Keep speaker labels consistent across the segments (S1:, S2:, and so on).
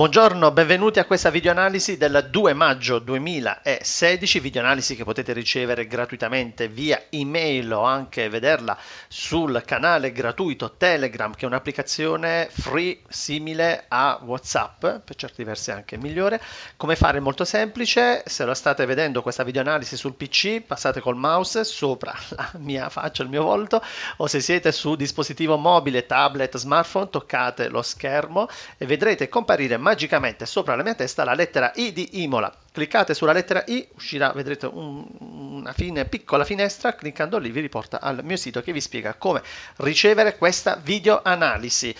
S1: Buongiorno, benvenuti a questa videoanalisi del 2 maggio 2016, videoanalisi che potete ricevere gratuitamente via email o anche vederla sul canale gratuito Telegram che è un'applicazione free simile a Whatsapp, per certi versi anche migliore. Come fare molto semplice, se la state vedendo questa videoanalisi sul PC passate col mouse sopra la mia faccia, il mio volto o se siete su dispositivo mobile, tablet, smartphone toccate lo schermo e vedrete comparire magicamente sopra la mia testa la lettera I di Imola. Cliccate sulla lettera I, uscirà, vedrete un, una fine, piccola finestra, cliccando lì vi riporta al mio sito che vi spiega come ricevere questa video analisi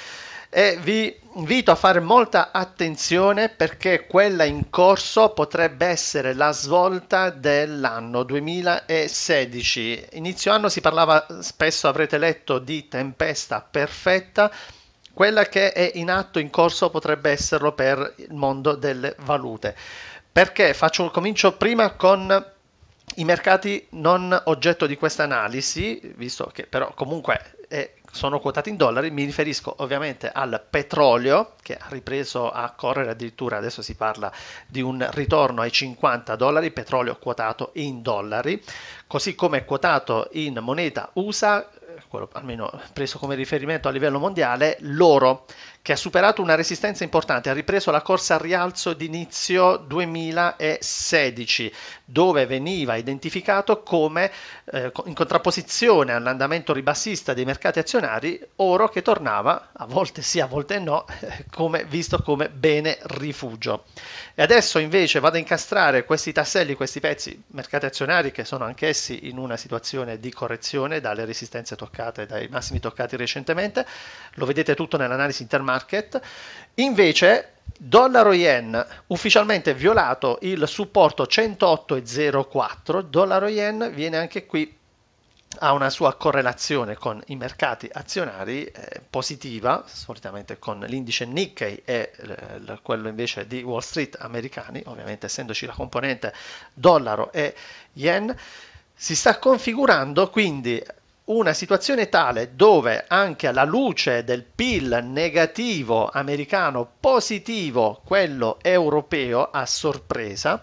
S1: e vi invito a fare molta attenzione perché quella in corso potrebbe essere la svolta dell'anno 2016. Inizio anno si parlava spesso, avrete letto, di tempesta perfetta. Quella che è in atto, in corso, potrebbe esserlo per il mondo delle valute. Perché? Faccio, comincio prima con i mercati non oggetto di questa analisi, visto che però comunque è, sono quotati in dollari, mi riferisco ovviamente al petrolio che ha ripreso a correre addirittura, adesso si parla di un ritorno ai 50 dollari, petrolio quotato in dollari, così come quotato in moneta USA quello almeno preso come riferimento a livello mondiale, loro che ha superato una resistenza importante, ha ripreso la corsa al rialzo d'inizio 2016, dove veniva identificato come, eh, in contrapposizione all'andamento ribassista dei mercati azionari, oro che tornava, a volte sì, a volte no, come, visto come bene rifugio. E adesso invece vado a incastrare questi tasselli, questi pezzi, mercati azionari che sono anch'essi in una situazione di correzione dalle resistenze toccate, dai massimi toccati recentemente, lo vedete tutto nell'analisi intermedia market. Invece dollaro yen ufficialmente violato il supporto 108,04 dollaro yen viene anche qui ha una sua correlazione con i mercati azionari eh, positiva, solitamente con l'indice Nikkei e eh, quello invece di Wall Street americani, ovviamente essendoci la componente dollaro e yen, si sta configurando quindi una situazione tale dove anche alla luce del PIL negativo americano positivo, quello europeo a sorpresa,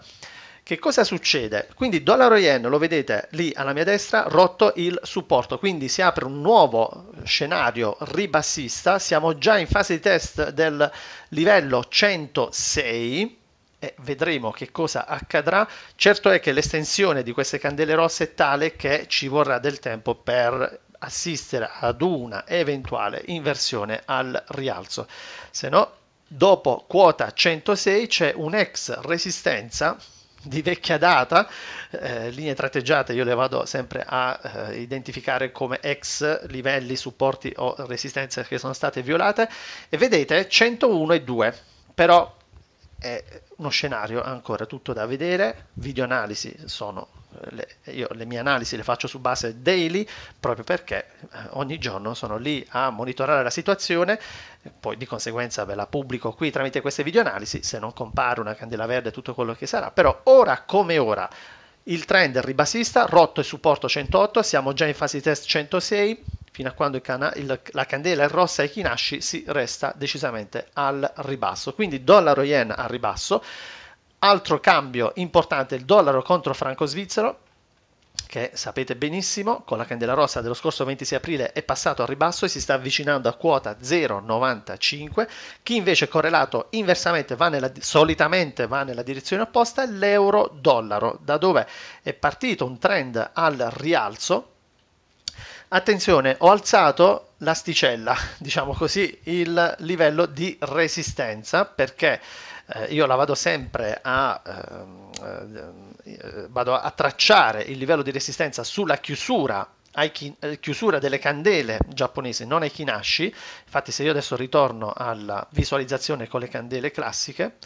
S1: che cosa succede? Quindi dollaro yen, lo vedete lì alla mia destra, rotto il supporto, quindi si apre un nuovo scenario ribassista, siamo già in fase di test del livello 106, e vedremo che cosa accadrà. Certo è che l'estensione di queste candele rosse è tale che ci vorrà del tempo per assistere ad una eventuale inversione al rialzo. Se no, dopo quota 106 c'è un'ex resistenza di vecchia data, eh, linee tratteggiate io le vado sempre a eh, identificare come ex livelli, supporti o resistenze che sono state violate e vedete 101 e 2, però è uno scenario ancora tutto da vedere, video analisi sono, eh, le, io le mie analisi le faccio su base daily proprio perché eh, ogni giorno sono lì a monitorare la situazione, eh, poi di conseguenza ve la pubblico qui tramite queste video analisi, se non compare una candela verde tutto quello che sarà, però ora come ora il trend ribassista, rotto il supporto 108, siamo già in fase di test 106, fino a quando cana- il, la candela è rossa ai Kinashi si resta decisamente al ribasso. Quindi dollaro yen al ribasso. Altro cambio importante, il dollaro contro franco svizzero, che sapete benissimo, con la candela rossa dello scorso 26 aprile è passato al ribasso e si sta avvicinando a quota 0,95. Chi invece è correlato inversamente va nella, solitamente va nella direzione opposta, l'euro-dollaro, da dove è partito un trend al rialzo Attenzione, ho alzato l'asticella, diciamo così, il livello di resistenza perché eh, io la vado sempre a, ehm, eh, vado a tracciare il livello di resistenza sulla chiusura chi, eh, chiusura delle candele giapponesi, non ai kinashi. Infatti, se io adesso ritorno alla visualizzazione con le candele classiche,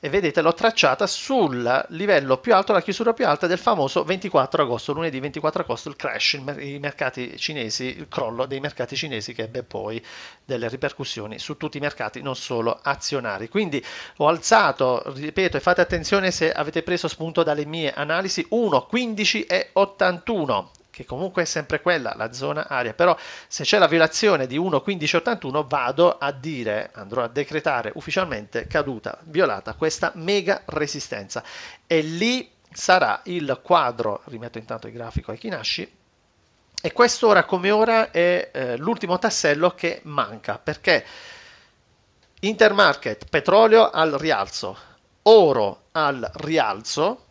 S1: e vedete l'ho tracciata sul livello più alto, la chiusura più alta del famoso 24 agosto, lunedì 24 agosto, il crash, i mercati cinesi, il crollo dei mercati cinesi che ebbe poi delle ripercussioni su tutti i mercati, non solo azionari. Quindi ho alzato, ripeto, e fate attenzione se avete preso spunto dalle mie analisi, 1, 15 e 81 che comunque è sempre quella, la zona aria, però se c'è la violazione di 1.1581 vado a dire, andrò a decretare ufficialmente caduta, violata questa mega resistenza e lì sarà il quadro, rimetto intanto il grafico ai Kinashi, e questo ora come ora è eh, l'ultimo tassello che manca perché intermarket petrolio al rialzo, oro al rialzo,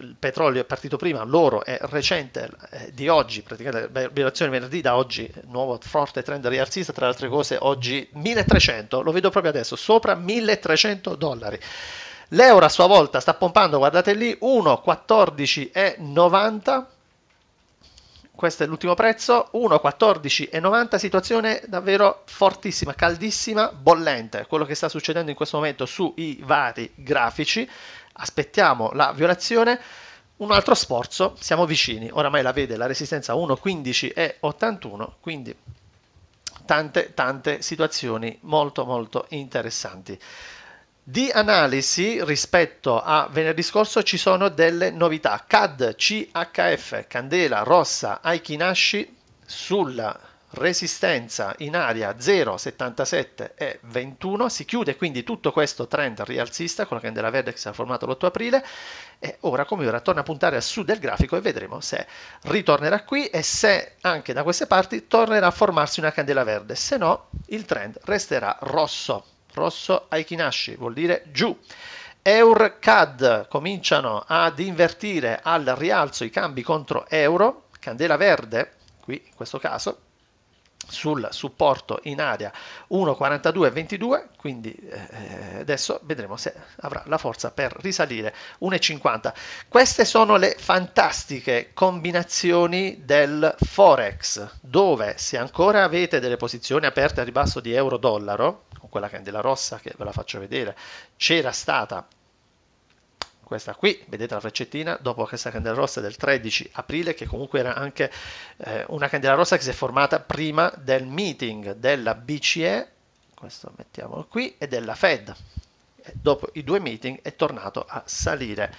S1: il petrolio è partito prima, l'oro è recente, è eh, di oggi, praticamente la violazione venerdì da oggi, nuovo forte trend rialzista, tra le altre cose oggi 1300, lo vedo proprio adesso, sopra 1300 dollari. L'euro a sua volta sta pompando, guardate lì, 1,14,90 questo è l'ultimo prezzo, 1,14,90, situazione davvero fortissima, caldissima, bollente, quello che sta succedendo in questo momento sui vari grafici, aspettiamo la violazione. Un altro sforzo, siamo vicini, oramai la vede la resistenza 1,15 e 81, quindi tante tante situazioni molto molto interessanti. Di analisi rispetto a venerdì scorso ci sono delle novità. CAD, CHF, Candela, Rossa, Aikinashi sulla resistenza in aria 0,77 e 21 si chiude quindi tutto questo trend rialzista con la candela verde che si è formato l'8 aprile e ora come ora torna a puntare a su del grafico e vedremo se ritornerà qui e se anche da queste parti tornerà a formarsi una candela verde se no il trend resterà rosso rosso ai kinashi vuol dire giù Eur CAD cominciano ad invertire al rialzo i cambi contro euro candela verde qui in questo caso sul supporto in area 1,42,22 quindi eh, eh, adesso vedremo se avrà la forza per risalire 1,50 queste sono le fantastiche combinazioni del forex dove se ancora avete delle posizioni aperte a ribasso di euro dollaro con quella candela rossa che ve la faccio vedere c'era stata questa qui, vedete la freccettina, dopo questa candela rossa del 13 aprile, che comunque era anche eh, una candela rossa che si è formata prima del meeting della BCE, questo mettiamo qui, e della Fed. E dopo i due meeting è tornato a salire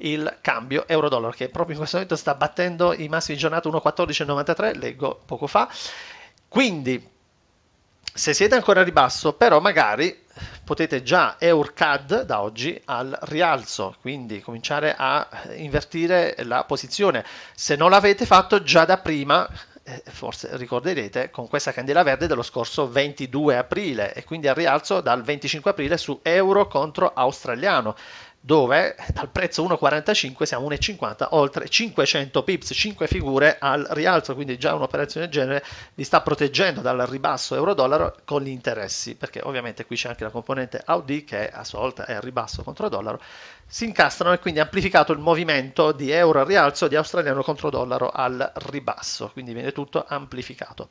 S1: il cambio euro-dollaro, che proprio in questo momento sta battendo i massimi di giornata 1,1493, leggo poco fa. Quindi se siete ancora a ribasso, però magari potete già EURCAD da oggi al rialzo, quindi cominciare a invertire la posizione. Se non l'avete fatto già da prima, eh, forse ricorderete, con questa candela verde dello scorso 22 aprile e quindi al rialzo dal 25 aprile su euro contro australiano dove dal prezzo 1,45 siamo 1,50 oltre 500 pips, 5 figure al rialzo, quindi già un'operazione del genere vi sta proteggendo dal ribasso euro-dollaro con gli interessi, perché ovviamente qui c'è anche la componente Audi che a sua volta è al ribasso contro dollaro, si incastrano e quindi è amplificato il movimento di euro al rialzo di australiano contro dollaro al ribasso, quindi viene tutto amplificato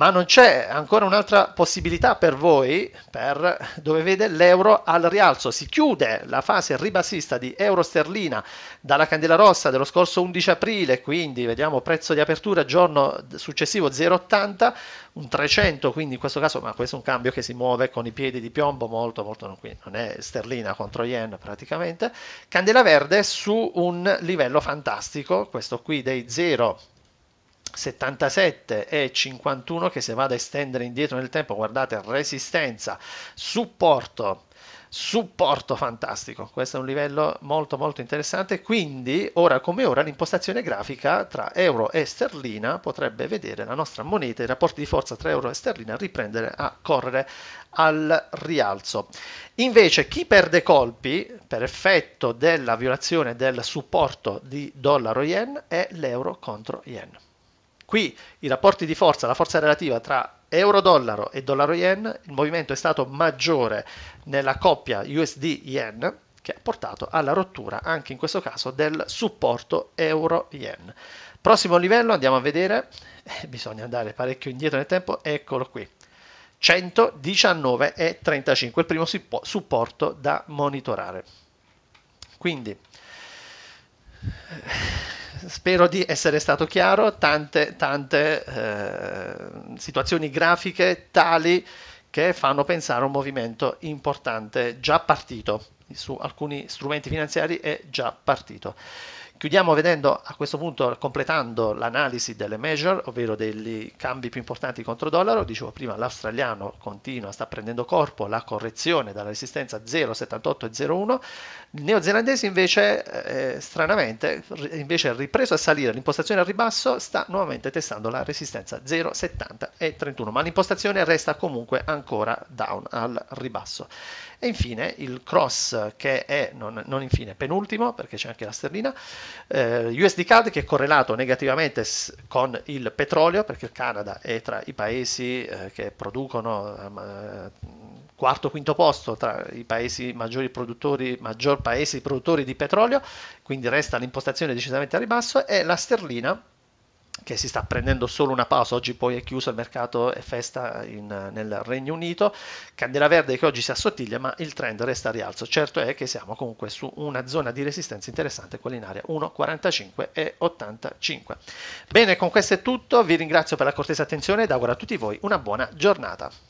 S1: ma non c'è ancora un'altra possibilità per voi per, dove vede l'euro al rialzo. Si chiude la fase ribassista di euro sterlina dalla candela rossa dello scorso 11 aprile, quindi vediamo prezzo di apertura giorno successivo 0,80, un 300, quindi in questo caso, ma questo è un cambio che si muove con i piedi di piombo molto, molto, non, è sterlina contro yen praticamente, candela verde su un livello fantastico, questo qui dei 0,80. 77 e 51 che se vado a estendere indietro nel tempo, guardate, resistenza, supporto, supporto fantastico. Questo è un livello molto molto interessante, quindi ora come ora l'impostazione grafica tra euro e sterlina potrebbe vedere la nostra moneta, i rapporti di forza tra euro e sterlina riprendere a correre al rialzo. Invece chi perde colpi per effetto della violazione del supporto di dollaro yen è l'euro contro yen. Qui i rapporti di forza, la forza relativa tra euro-dollaro e dollaro-yen, il movimento è stato maggiore nella coppia USD-yen che ha portato alla rottura anche in questo caso del supporto euro-yen. Prossimo livello andiamo a vedere, eh, bisogna andare parecchio indietro nel tempo, eccolo qui. 119,35, il primo supporto da monitorare. Quindi eh, spero di essere stato chiaro, tante, tante eh, situazioni grafiche tali che fanno pensare a un movimento importante già partito su alcuni strumenti finanziari è già partito. Chiudiamo vedendo a questo punto, completando l'analisi delle measure, ovvero dei cambi più importanti contro dollaro, dicevo prima l'australiano continua, sta prendendo corpo, la correzione dalla resistenza 0,78 e 0,1, il neozelandese invece, eh, eh stranamente, invece ripreso a salire l'impostazione al ribasso, sta nuovamente testando la resistenza 0,70 e 31, ma l'impostazione resta comunque ancora down al ribasso. E infine il cross che è, non, non infine, penultimo, perché c'è anche la sterlina, eh, USD CAD che è correlato negativamente s- con il petrolio perché il Canada è tra i paesi eh, che producono ehm, quarto quinto posto tra i paesi maggiori produttori, maggior paesi produttori di petrolio, quindi resta l'impostazione decisamente a ribasso e la sterlina che si sta prendendo solo una pausa, oggi poi è chiuso il mercato e festa in, nel Regno Unito, candela verde che oggi si assottiglia ma il trend resta a rialzo, certo è che siamo comunque su una zona di resistenza interessante, quella in area 1,45 e 85. Bene, con questo è tutto, vi ringrazio per la cortesa attenzione ed auguro a tutti voi una buona giornata.